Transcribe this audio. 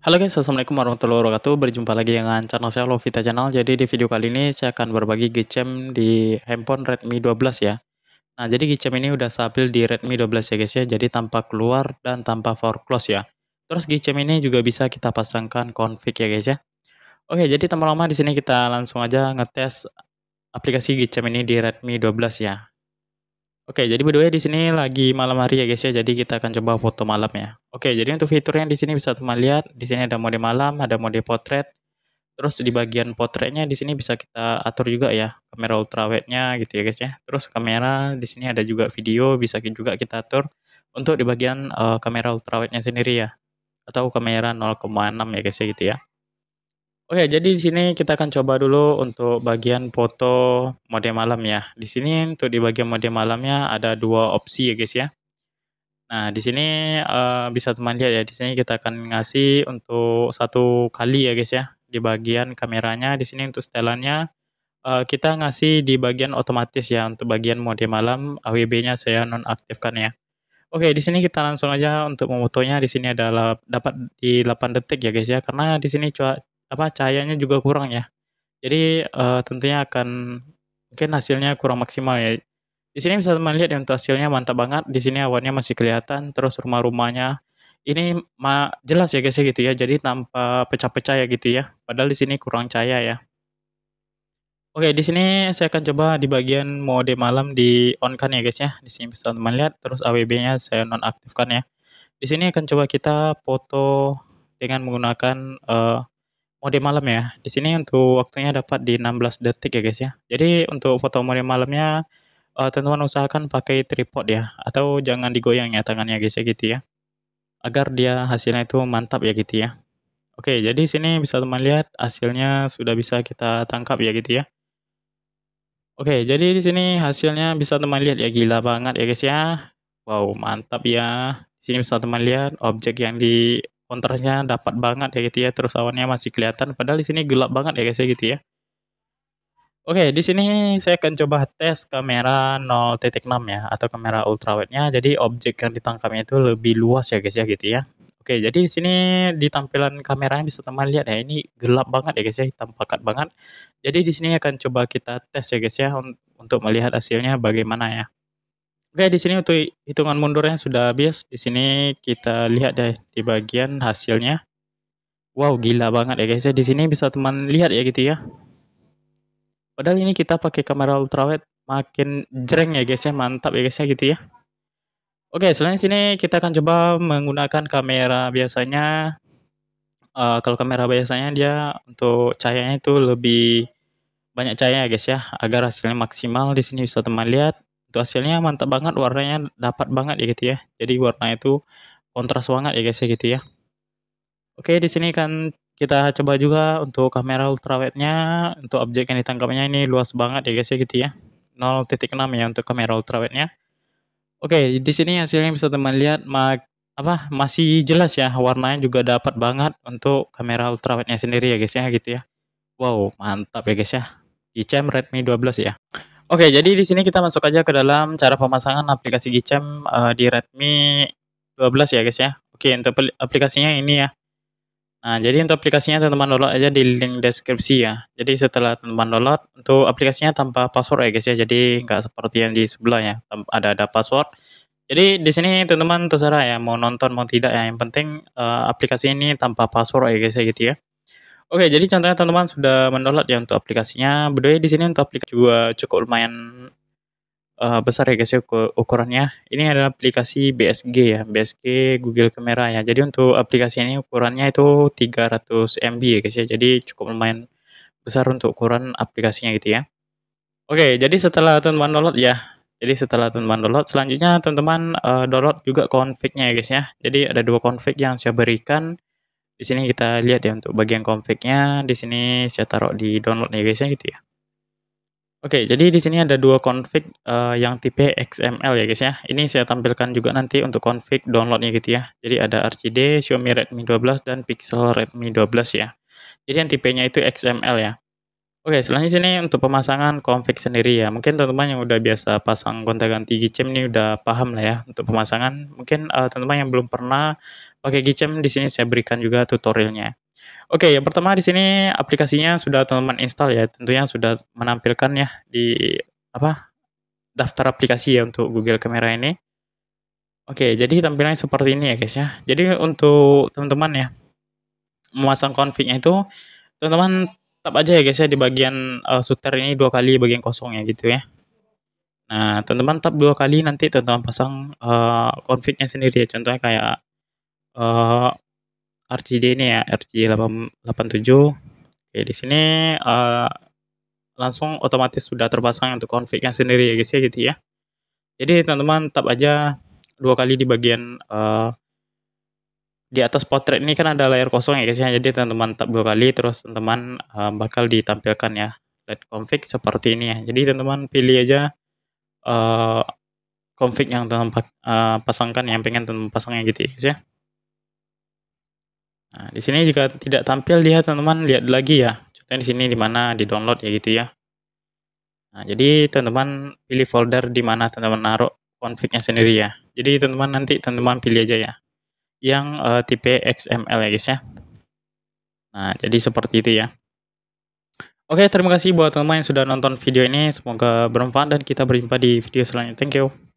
Halo guys, Assalamualaikum warahmatullahi wabarakatuh Berjumpa lagi dengan channel saya Lovita Channel Jadi di video kali ini saya akan berbagi gecem di handphone Redmi 12 ya Nah jadi gecem ini udah stabil di Redmi 12 ya guys ya Jadi tanpa keluar dan tanpa for close ya Terus gecem ini juga bisa kita pasangkan config ya guys ya Oke jadi tanpa lama di sini kita langsung aja ngetes aplikasi gecem ini di Redmi 12 ya Oke jadi berdua di sini lagi malam hari ya guys ya Jadi kita akan coba foto malam ya Oke, jadi untuk fiturnya di sini bisa teman lihat, di sini ada mode malam, ada mode potret. Terus di bagian potretnya di sini bisa kita atur juga ya, kamera ultrawidenya gitu ya guys ya. Terus kamera di sini ada juga video bisa juga kita atur untuk di bagian uh, kamera ultrawidenya sendiri ya. Atau kamera 0,6 ya guys ya gitu ya. Oke, jadi di sini kita akan coba dulu untuk bagian foto mode malam ya. Di sini untuk di bagian mode malamnya ada dua opsi ya guys ya Nah, di sini, uh, bisa teman lihat ya, di sini kita akan ngasih untuk satu kali ya guys ya, di bagian kameranya. Di sini untuk setelannya, uh, kita ngasih di bagian otomatis ya, untuk bagian mode malam, AWB-nya saya nonaktifkan ya. Oke, di sini kita langsung aja untuk memotonya, di sini adalah dapat di 8 detik ya guys ya, karena di sini cuaca apa, cahayanya juga kurang ya. Jadi, uh, tentunya akan mungkin hasilnya kurang maksimal ya. Di sini bisa teman lihat yang hasilnya mantap banget. Di sini awannya masih kelihatan, terus rumah-rumahnya ini ma jelas ya guys ya gitu ya. Jadi tanpa pecah-pecah ya gitu ya. Padahal di sini kurang cahaya ya. Oke, di sini saya akan coba di bagian mode malam di on kan ya guys ya. Di sini bisa teman lihat terus AWB-nya saya nonaktifkan ya. Di sini akan coba kita foto dengan menggunakan uh, mode malam ya. Di sini untuk waktunya dapat di 16 detik ya guys ya. Jadi untuk foto mode malamnya Eh, teman teman uh, usahakan pakai tripod ya atau jangan digoyang ya tangannya guys ya gitu ya agar dia hasilnya itu mantap ya gitu ya oke jadi sini bisa teman lihat hasilnya sudah bisa kita tangkap ya gitu ya oke jadi di sini hasilnya bisa teman lihat ya gila banget ya guys ya wow mantap ya di sini bisa teman lihat objek yang di kontrasnya dapat banget ya gitu ya terus awannya masih kelihatan padahal di sini gelap banget ya guys ya gitu ya Oke, di sini saya akan coba tes kamera 0.6 ya atau kamera ultrawide-nya. Jadi objek yang ditangkapnya itu lebih luas ya guys ya gitu ya. Oke, jadi di sini di tampilan kameranya bisa teman lihat ya ini gelap banget ya guys ya, hitam pekat banget. Jadi di sini akan coba kita tes ya guys ya untuk melihat hasilnya bagaimana ya. Oke, di sini untuk hitungan mundurnya sudah habis. Di sini kita lihat deh di bagian hasilnya. Wow, gila banget ya guys ya. Di sini bisa teman lihat ya gitu ya. Padahal ini kita pakai kamera ultrawide makin jreng hmm. ya guys ya, mantap ya guys ya gitu ya. Oke, selain sini kita akan coba menggunakan kamera biasanya. Uh, kalau kamera biasanya dia untuk cahayanya itu lebih banyak cahaya ya guys ya, agar hasilnya maksimal. Di sini bisa teman lihat, untuk hasilnya mantap banget, warnanya dapat banget ya gitu ya. Jadi warna itu kontras banget ya guys ya gitu ya. Oke, di sini kan kita coba juga untuk kamera ultrawide-nya untuk objek yang ditangkapnya ini luas banget ya guys ya gitu ya 0.6 ya untuk kamera ultrawide-nya oke okay, di sini hasilnya bisa teman lihat mak apa masih jelas ya warnanya juga dapat banget untuk kamera ultrawide-nya sendiri ya guys ya gitu ya wow mantap ya guys ya Gcam Redmi 12 ya Oke, jadi di sini kita masuk aja ke dalam cara pemasangan aplikasi Gcam uh, di Redmi 12 ya guys ya. Oke, untuk aplikasinya ini ya. Nah, jadi untuk aplikasinya teman-teman download aja di link deskripsi ya. Jadi setelah teman-teman download, untuk aplikasinya tanpa password ya guys ya. Jadi nggak seperti yang di sebelah ya, ada ada password. Jadi di sini teman-teman terserah ya, mau nonton mau tidak ya. Yang penting uh, aplikasi ini tanpa password ya guys ya gitu ya. Oke, jadi contohnya teman-teman sudah mendownload ya untuk aplikasinya. Berdua di sini untuk aplikasi juga cukup lumayan uh, besar ya guys ya ukurannya. Ini adalah aplikasi BSG ya, BSG Google Camera ya. Jadi untuk aplikasi ini ukurannya itu 300 MB ya guys ya. Jadi cukup lumayan besar untuk ukuran aplikasinya gitu ya. Oke, jadi setelah teman-teman download ya, jadi setelah teman-teman download, selanjutnya teman-teman uh, download juga config ya guys ya. Jadi ada dua config yang saya berikan. Di sini kita lihat ya untuk bagian config-nya. Di sini saya taruh di download ya guys ya gitu ya. Oke, jadi di sini ada dua config uh, yang tipe XML ya guys ya. Ini saya tampilkan juga nanti untuk config downloadnya gitu ya. Jadi ada RCD, Xiaomi Redmi 12, dan Pixel Redmi 12 ya. Jadi yang tipenya itu XML ya. Oke, selanjutnya sini untuk pemasangan config sendiri ya. Mungkin teman-teman yang udah biasa pasang kontak ganti gcam ini udah paham lah ya untuk pemasangan. Mungkin eh, teman-teman uh, yang belum pernah pakai gcam di sini saya berikan juga tutorialnya. Oke, yang pertama di sini aplikasinya sudah teman-teman install ya. Tentunya sudah menampilkan ya di apa? daftar aplikasi ya untuk Google Kamera ini. Oke, jadi tampilannya seperti ini ya guys ya. Jadi untuk teman-teman ya memasang config itu teman-teman tetap aja ya guys ya di bagian uh, shooter ini dua kali bagian kosongnya gitu ya. Nah, teman-teman tap dua kali nanti teman-teman pasang uh, eh, config sendiri ya. Contohnya kayak uh, eh, RGD ini ya, RGD 887. Oke, di sini uh, langsung otomatis sudah terpasang untuk config sendiri ya guys ya gitu ya. Jadi teman-teman tap aja dua kali di bagian uh, di atas potret ini kan ada layar kosong ya guys ya. Jadi teman-teman tap dua kali terus teman-teman uh, bakal ditampilkan ya light config seperti ini ya. Jadi teman-teman pilih aja uh, config yang teman uh, pasangkan yang pengen teman pasangnya gitu ya guys ya. Nah, di sini jika tidak tampil lihat teman-teman lihat lagi ya. Contohnya di sini di mana di download ya gitu ya. Nah, jadi teman-teman pilih folder di mana teman-teman naruh config sendiri ya. Jadi teman-teman nanti teman-teman pilih aja ya yang uh, tipe XML ya guys ya. Nah, jadi seperti itu ya. Oke, terima kasih buat teman-teman yang sudah nonton video ini. Semoga bermanfaat dan kita berjumpa di video selanjutnya. Thank you.